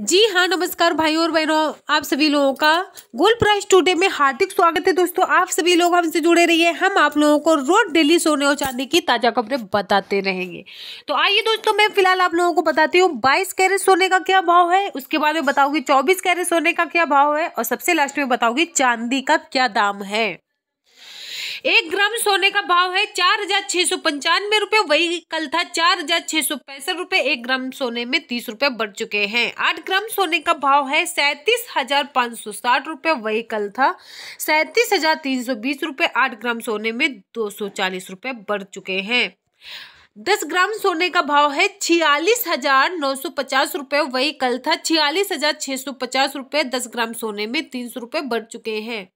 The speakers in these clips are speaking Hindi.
जी हाँ नमस्कार भाई और बहनों आप सभी लोगों का गोल्ड प्राइस टूडे में हार्दिक स्वागत है दोस्तों आप सभी लोग हमसे जुड़े रहिए हम आप लोगों को रोज डेली सोने और चांदी की ताज़ा खबरें बताते रहेंगे तो आइए दोस्तों मैं फिलहाल आप लोगों को बताती हूँ बाईस कैरेट सोने का क्या भाव है उसके बाद में बताऊँगी चौबीस कैरेट सोने का क्या भाव है और सबसे लास्ट में बताऊँगी चांदी का क्या दाम है एक ग्राम सोने का भाव है चार हजार छह सौ पंचानवे रूपए वही कल था चार हजार छह सौ पैंसठ रुपए एक ग्राम सोने में तीस रूपए बढ़ चुके हैं आठ ग्राम सोने का भाव है सैतीस हजार पाँच सौ साठ रूपए वही कल था सैंतीस हजार तीन सौ बीस रुपए आठ ग्राम सोने में दो सौ चालीस रूपए बढ़ चुके हैं दस ग्राम सोने का भाव है छियालीस हजार नौ सौ पचास रुपये वही कल था छियालीस हजार छः सौ पचास रुपये दस ग्राम सोने में तीन सौ रुपये बढ़ चुके हैं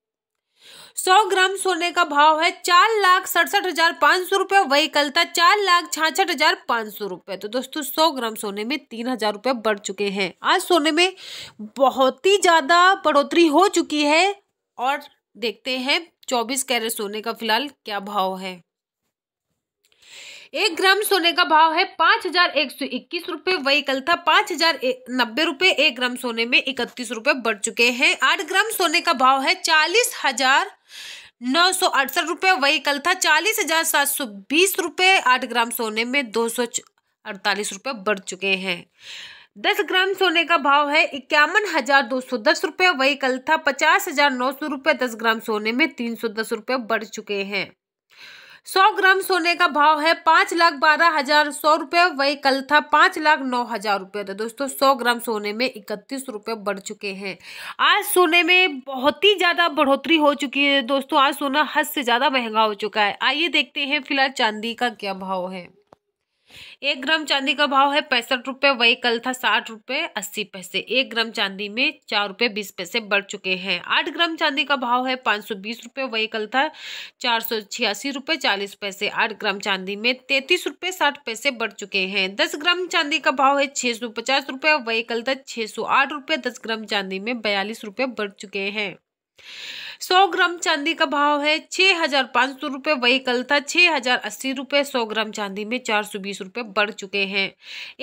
सौ ग्राम सोने का भाव है चार लाख सड़सठ हजार पाँच सौ रुपये वही कल था चार लाख छाछठ हजार पाँच सौ रुपये तो दोस्तों सौ ग्राम सोने में तीन हजार रुपये बढ़ चुके हैं आज सोने में बहुत ही ज़्यादा बढ़ोतरी हो चुकी है और देखते हैं चौबीस कैरेट सोने का फिलहाल क्या भाव है एक ग्राम सोने का भाव है पाँच हजार एक सौ इक्कीस रुपये वही कल था पाँच हजार नब्बे रुपये एक ग्राम सोने में इकतीस रुपये बढ़ चुके हैं आठ ग्राम सोने का भाव है चालीस हजार नौ सौ अड़सठ रुपये वही कल था चालीस हजार सात सौ बीस रुपये आठ ग्राम सोने में दो सौ अड़तालीस रुपये बढ़ चुके हैं दस ग्राम सोने का भाव है इक्यावन हजार दो सौ दस रुपये वही कल था पचास हजार नौ सौ रुपये दस ग्राम सोने में तीन सौ दस रुपये बढ़ चुके हैं सौ ग्राम सोने का भाव है पाँच लाख बारह हजार सौ रुपये वही कल था पाँच लाख नौ हजार रुपये था तो दोस्तों सौ ग्राम सोने में इकतीस रुपये बढ़ चुके हैं आज सोने में बहुत ही ज़्यादा बढ़ोतरी हो चुकी है दोस्तों आज सोना हद से ज़्यादा महंगा हो चुका है आइए देखते हैं फिलहाल चांदी का क्या भाव है एक ग्राम चांदी का भाव है पैंसठ रुपये वही कल था साठ रुपये अस्सी पैसे एक ग्राम चांदी में चार रुपये बीस पैसे बढ़ चुके हैं आठ ग्राम चांदी का भाव है पाँच सौ बीस रुपये वही कल था चार सौ छियासी रुपये चालीस पैसे आठ ग्राम चांदी में तैंतीस रुपये साठ पैसे बढ़ चुके हैं दस ग्राम चांदी का भाव है छः सौ पचास रुपये वही कल था छः सौ आठ रुपये दस ग्राम चांदी में बयालीस रुपये बढ़ चुके हैं सौ ग्राम चांदी का भाव है छः हजार पाँच सौ रुपये वही कल था छः हजार अस्सी रुपये सौ ग्राम चांदी में चार सौ बीस रुपये बढ़ चुके हैं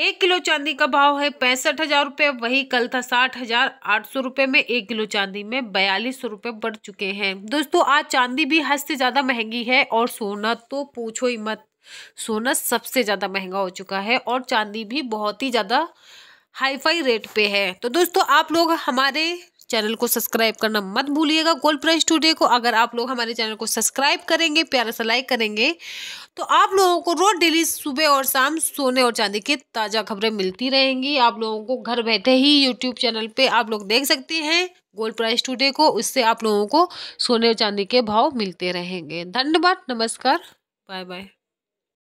एक किलो चांदी का भाव है पैंसठ हजार रुपये वही कल था साठ हजार आठ सौ रुपये में एक किलो चांदी में बयालीस सौ रुपये बढ़ चुके हैं दोस्तों आज चांदी भी हद से ज़्यादा महंगी है और सोना तो पूछो ही मत सोना सबसे ज़्यादा महंगा हो चुका है और चांदी भी बहुत ही ज़्यादा हाईफाई रेट पे है तो दोस्तों आप लोग हमारे चैनल को सब्सक्राइब करना मत भूलिएगा गोल्ड प्राइस टूडे को अगर आप लोग हमारे चैनल को सब्सक्राइब करेंगे प्यारा सा लाइक करेंगे तो आप लोगों को रोज डेली सुबह और शाम सोने और चांदी की ताज़ा खबरें मिलती रहेंगी आप लोगों को घर बैठे ही यूट्यूब चैनल पर आप लोग देख सकते हैं गोल्ड प्राइस टूडे को उससे आप लोगों को सोने और चांदी के भाव मिलते रहेंगे धन्यवाद नमस्कार बाय बाय